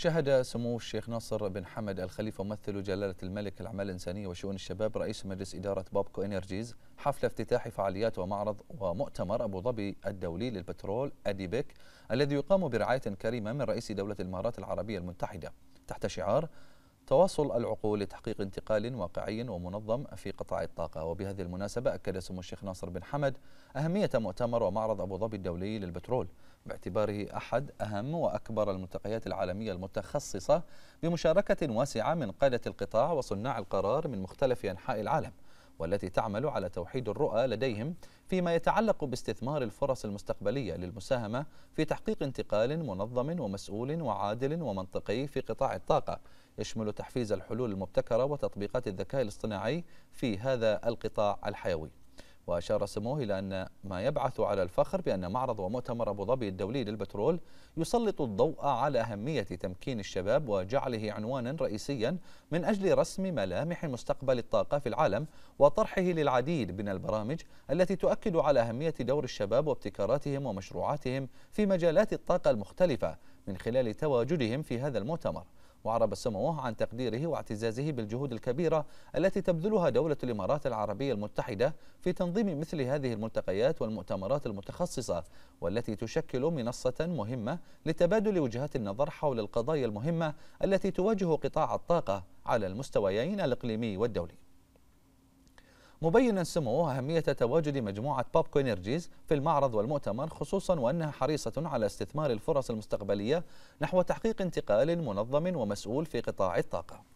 شهد سمو الشيخ ناصر بن حمد الخليفة ممثل جلالة الملك الأعمال الإنسانية وشؤون الشباب رئيس مجلس إدارة بابكو إنرجيز حفل افتتاح فعاليات ومعرض ومؤتمر أبو ظبي الدولي للبترول أديبك الذي يقام برعاية كريمة من رئيس دولة الإمارات العربية المتحدة تحت شعار تواصل العقول لتحقيق انتقال واقعي ومنظم في قطاع الطاقة وبهذه المناسبة أكد سمو الشيخ ناصر بن حمد أهمية مؤتمر ومعرض أبو ظبي الدولي للبترول باعتباره أحد أهم وأكبر الملتقيات العالمية المتخصصة بمشاركة واسعة من قادة القطاع وصناع القرار من مختلف أنحاء العالم والتي تعمل على توحيد الرؤى لديهم فيما يتعلق باستثمار الفرص المستقبلية للمساهمة في تحقيق انتقال منظم ومسؤول وعادل ومنطقي في قطاع الطاقة يشمل تحفيز الحلول المبتكرة وتطبيقات الذكاء الاصطناعي في هذا القطاع الحيوي وأشار سموه إلى أن ما يبعث على الفخر بأن معرض ومؤتمر أبو ظبي الدولي للبترول يسلط الضوء على أهمية تمكين الشباب وجعله عنوانا رئيسيا من أجل رسم ملامح مستقبل الطاقة في العالم وطرحه للعديد من البرامج التي تؤكد على أهمية دور الشباب وابتكاراتهم ومشروعاتهم في مجالات الطاقة المختلفة من خلال تواجدهم في هذا المؤتمر وعرب سموه عن تقديره واعتزازه بالجهود الكبيرة التي تبذلها دولة الإمارات العربية المتحدة في تنظيم مثل هذه الملتقيات والمؤتمرات المتخصصة والتي تشكل منصة مهمة لتبادل وجهات النظر حول القضايا المهمة التي تواجه قطاع الطاقة على المستويين الإقليمي والدولي مبينا سموه أهمية تواجد مجموعة بابكو إنرجيز في المعرض والمؤتمر خصوصا وأنها حريصة على استثمار الفرص المستقبلية نحو تحقيق انتقال منظم ومسؤول في قطاع الطاقة